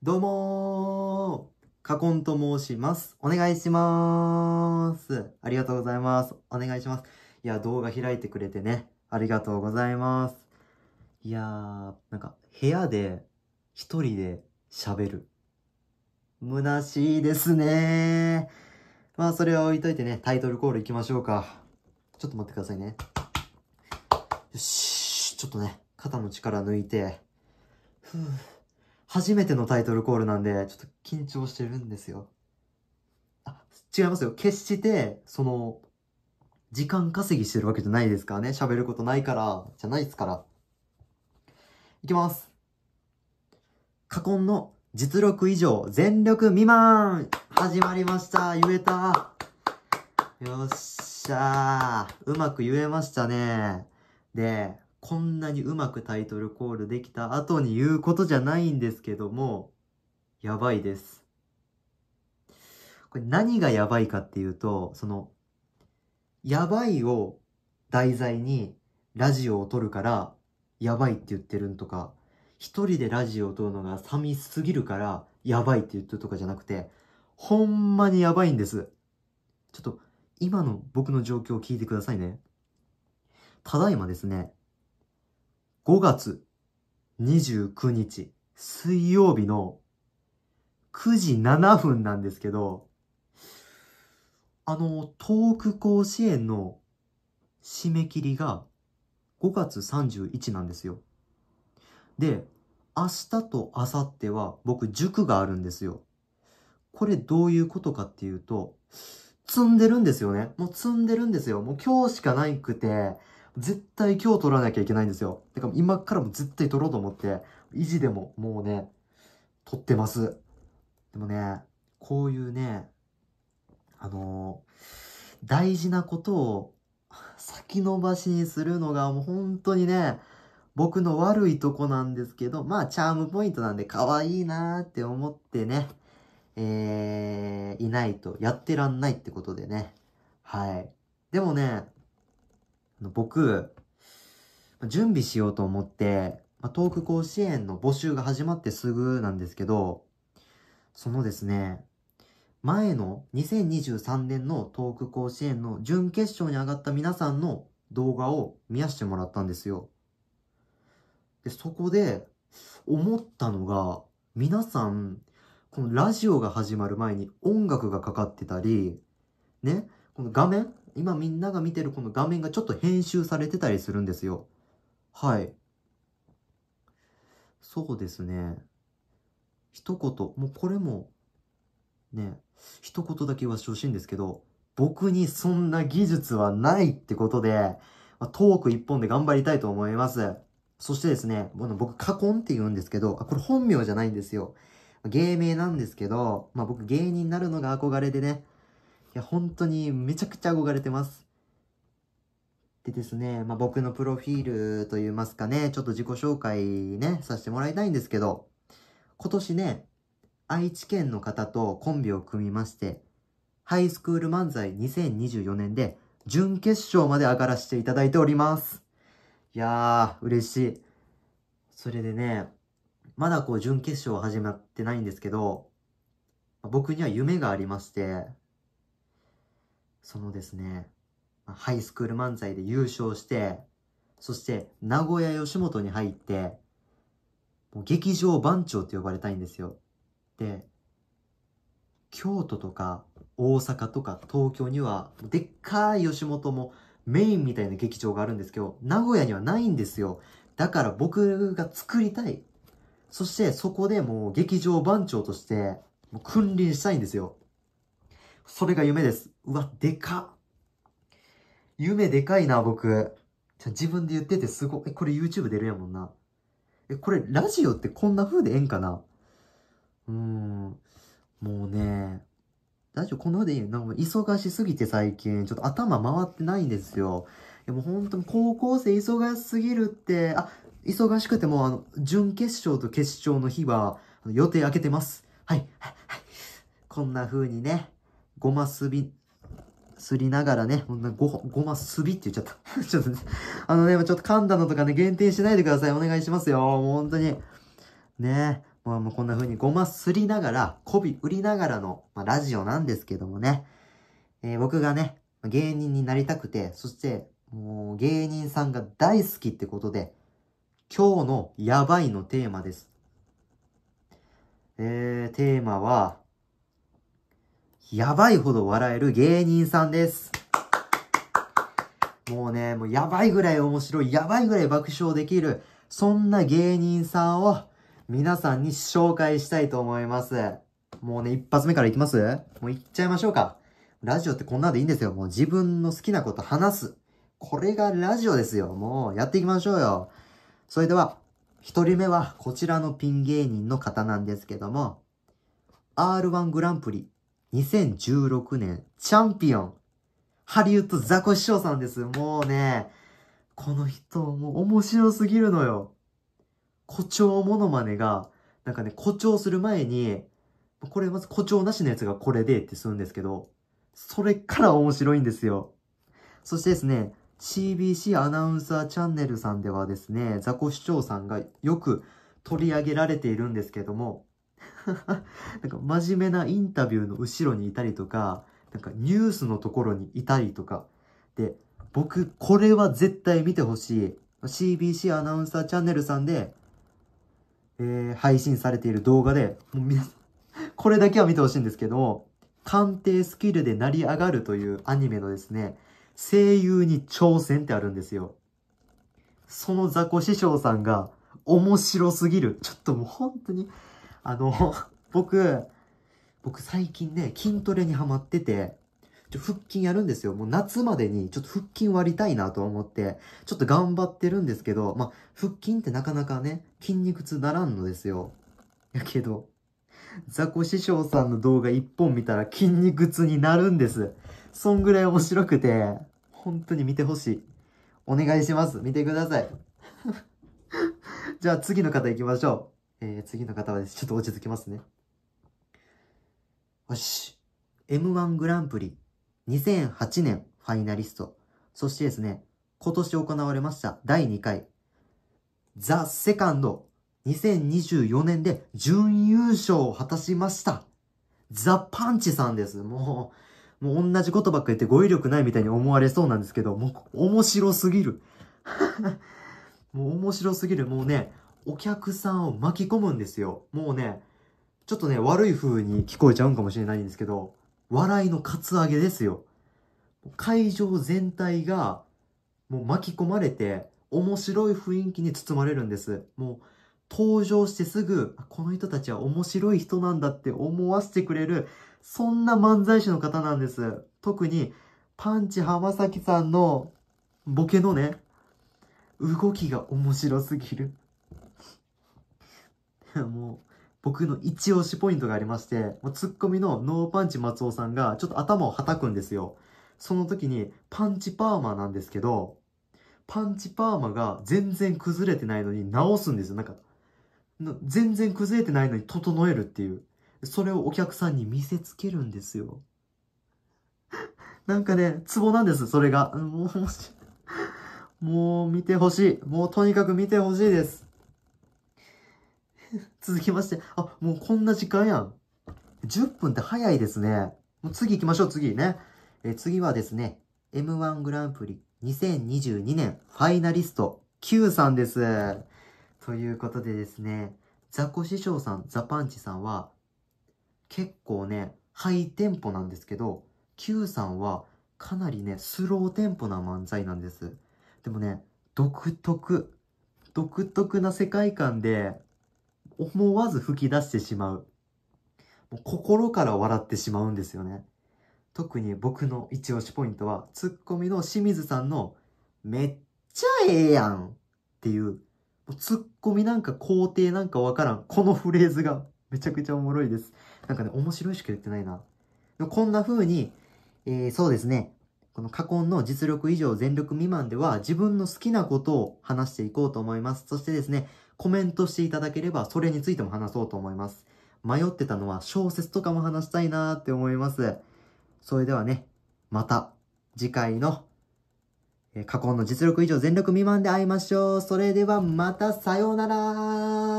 どうもー、カコンと申します。お願いしまーす。ありがとうございます。お願いします。いや、動画開いてくれてね、ありがとうございます。いやー、なんか、部屋で、一人で喋る。虚しいですねー。まあ、それは置いといてね、タイトルコール行きましょうか。ちょっと待ってくださいね。よし、ちょっとね、肩の力抜いて、ふぅ。初めてのタイトルコールなんで、ちょっと緊張してるんですよ。あ、違いますよ。決して、その、時間稼ぎしてるわけじゃないですからね。喋ることないから、じゃないですから。いきます。過婚の実力以上全力未満始まりました言えたよっしゃーうまく言えましたね。で、こんなにうまくタイトルコールできた後に言うことじゃないんですけども、やばいです。これ何がやばいかっていうと、その、やばいを題材にラジオを撮るから、やばいって言ってるんとか、一人でラジオを撮るのが寂しすぎるから、やばいって言ってるとかじゃなくて、ほんまにやばいんです。ちょっと、今の僕の状況を聞いてくださいね。ただいまですね、5月29日水曜日の9時7分なんですけど、あの、東北甲子園の締め切りが5月31なんですよ。で、明日と明後日は僕塾があるんですよ。これどういうことかっていうと、積んでるんですよね。もう積んでるんですよ。もう今日しかないくて、絶対今日取らなきゃいけないんですよ。だから今からも絶対取ろうと思って、維持でももうね、撮ってます。でもね、こういうね、あのー、大事なことを 先延ばしにするのがもう本当にね、僕の悪いとこなんですけど、まあチャームポイントなんで可愛いなーって思ってね、えー、いないとやってらんないってことでね。はい。でもね、僕、準備しようと思って、まトーク甲子園の募集が始まってすぐなんですけど、そのですね、前の2023年のトーク甲子園の準決勝に上がった皆さんの動画を見やしてもらったんですよ。で、そこで思ったのが、皆さん、このラジオが始まる前に音楽がかかってたり、ね、この画面今みんなが見てるこの画面がちょっと編集されてたりするんですよ。はい。そうですね。一言、もうこれも、ね、一言だけはしてほしいんですけど、僕にそんな技術はないってことで、まトーク一本で頑張りたいと思います。そしてですね、僕、過婚って言うんですけど、あ、これ本名じゃないんですよ。芸名なんですけど、まあ僕芸人になるのが憧れでね、や、本当にめちゃくちゃ憧れてます。でですね、まあ、僕のプロフィールといいますかね、ちょっと自己紹介ね、させてもらいたいんですけど、今年ね、愛知県の方とコンビを組みまして、ハイスクール漫才2024年で準決勝まで上がらせていただいております。いやー、嬉しい。それでね、まだこう準決勝始まってないんですけど、僕には夢がありまして、そのですね、ハイスクール漫才で優勝して、そして名古屋吉本に入って、もう劇場番長って呼ばれたいんですよ。で、京都とか大阪とか東京にはでっかい吉本もメインみたいな劇場があるんですけど、名古屋にはないんですよ。だから僕が作りたい。そしてそこでもう劇場番長として君臨したいんですよ。それが夢です。うわ、でか夢でかいな、僕。じゃ自分で言っててすごい。え、これ YouTube 出るやもんな。え、これラジオってこんな風でええんかなうーん。もうね、ラジオこんな風でいいの。なんか忙しすぎて最近、ちょっと頭回ってないんですよ。いやもう本当に高校生忙しすぎるって、あ、忙しくてもあの、準決勝と決勝の日は予定空けてます。はい、はい、はい。こんな風にね。ごますび、すりながらね、ご、ごますびって言っちゃった。ちょっとね、あのね、ちょっと噛んだのとかね、限定しないでください。お願いしますよ。もう本当に。ねまあもうこんな風にごますりながら、こび売りながらの、まあ、ラジオなんですけどもね。えー、僕がね、芸人になりたくて、そして、もう芸人さんが大好きってことで、今日のやばいのテーマです。えー、テーマは、やばいほど笑える芸人さんです。もうね、もうやばいぐらい面白い、やばいぐらい爆笑できる、そんな芸人さんを皆さんに紹介したいと思います。もうね、一発目からいきますもういっちゃいましょうか。ラジオってこんなんでいいんですよ。もう自分の好きなこと話す。これがラジオですよ。もうやっていきましょうよ。それでは、一人目はこちらのピン芸人の方なんですけども、R1 グランプリ2016年、チャンピオン、ハリウッドザコシショウさんです。もうね、この人、もう面白すぎるのよ。誇張モノマネが、なんかね、誇張する前に、これまず誇張なしのやつがこれでってするんですけど、それから面白いんですよ。そしてですね、CBC アナウンサーチャンネルさんではですね、ザコ市長さんがよく取り上げられているんですけども、なんか真面目なインタビューの後ろにいたりとか、なんかニュースのところにいたりとか。で、僕、これは絶対見てほしい。CBC アナウンサーチャンネルさんで、えー、配信されている動画で、もう皆さん、これだけは見てほしいんですけども、定スキルで成り上がるというアニメのですね、声優に挑戦ってあるんですよ。そのザコ師匠さんが面白すぎる。ちょっともう本当にあの、僕、僕最近ね、筋トレにハマってて、ちょ腹筋やるんですよ。もう夏までにちょっと腹筋割りたいなと思って、ちょっと頑張ってるんですけど、まあ、腹筋ってなかなかね、筋肉痛ならんのですよ。やけど、ザコ師匠さんの動画一本見たら筋肉痛になるんです。そんぐらい面白くて、本当に見てほしい。お願いします。見てください。じゃあ次の方行きましょう。えー、次の方はです。ちょっと落ち着きますね。よし。M1 グランプリ2008年ファイナリスト。そしてですね、今年行われました第2回、ザ・セカンド2024年で準優勝を果たしました。ザ・パンチさんです。もう、もう同じことばっか言って語彙力ないみたいに思われそうなんですけど、もう面白すぎる。もう面白すぎる。もうね、お客さんを巻き込むんですよ。もうね、ちょっとね、悪い風に聞こえちゃうんかもしれないんですけど、笑いのカツアゲですよ。会場全体が、もう巻き込まれて、面白い雰囲気に包まれるんです。もう、登場してすぐ、この人たちは面白い人なんだって思わせてくれる、そんな漫才師の方なんです。特に、パンチ浜崎さんのボケのね、動きが面白すぎる。もう、僕の一押しポイントがありまして、もうツッコミのノーパンチ松尾さんがちょっと頭を叩くんですよ。その時にパンチパーマなんですけど、パンチパーマが全然崩れてないのに直すんですよ。なんか、全然崩れてないのに整えるっていう。それをお客さんに見せつけるんですよ。なんかね、ツボなんです、それが。もう、もう見てほしい。もうとにかく見てほしいです。続きまして、あ、もうこんな時間やん。10分って早いですね。もう次行きましょう、次ね。え次はですね、M1 グランプリ2022年ファイナリスト Q さんです。ということでですね、ザコ師匠さん、ザパンチさんは、結構ね、ハイテンポなんですけど、Q さんはかなりね、スローテンポな漫才なんです。でもね、独特、独特な世界観で、思わず吹き出してしまう。もう心から笑ってしまうんですよね。特に僕の一押しポイントは、ツッコミの清水さんの、めっちゃええやんっていう、ツッコミなんか肯定なんかわからん。このフレーズがめちゃくちゃおもろいです。なんかね、面白いしか言ってないな。こんな風に、えー、そうですね。この過去の実力以上全力未満では自分の好きなことを話していこうと思います。そしてですね、コメントしていただければ、それについても話そうと思います。迷ってたのは小説とかも話したいなーって思います。それではね、また次回の、えー、過去の実力以上全力未満で会いましょう。それではまたさようなら